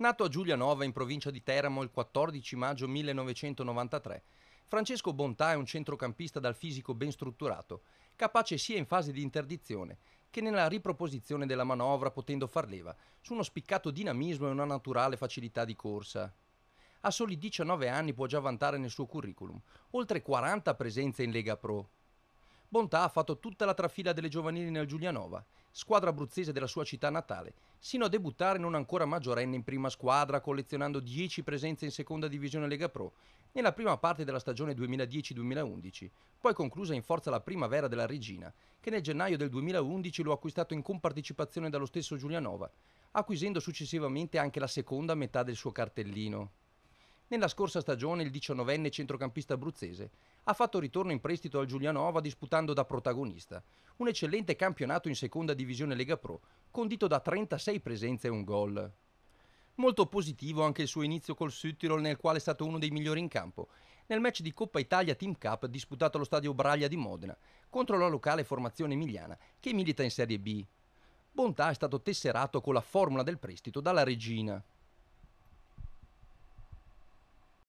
Nato a Giulianova in provincia di Teramo il 14 maggio 1993, Francesco Bontà è un centrocampista dal fisico ben strutturato, capace sia in fase di interdizione che nella riproposizione della manovra potendo far leva su uno spiccato dinamismo e una naturale facilità di corsa. A soli 19 anni può già vantare nel suo curriculum oltre 40 presenze in Lega Pro, Bontà ha fatto tutta la trafila delle giovanili nel Giulianova, squadra abruzzese della sua città natale, sino a debuttare non ancora maggiorenne in prima squadra, collezionando 10 presenze in seconda divisione Lega Pro nella prima parte della stagione 2010-2011, poi conclusa in forza la primavera della Regina, che nel gennaio del 2011 lo ha acquistato in compartecipazione dallo stesso Giulianova, acquisendo successivamente anche la seconda metà del suo cartellino. Nella scorsa stagione il 19enne centrocampista abruzzese ha fatto ritorno in prestito al Giulianova disputando da protagonista un eccellente campionato in seconda divisione Lega Pro, condito da 36 presenze e un gol. Molto positivo anche il suo inizio col Süttirol nel quale è stato uno dei migliori in campo, nel match di Coppa Italia Team Cup disputato allo stadio Braglia di Modena contro la locale formazione emiliana che milita in Serie B. Bontà è stato tesserato con la formula del prestito dalla regina.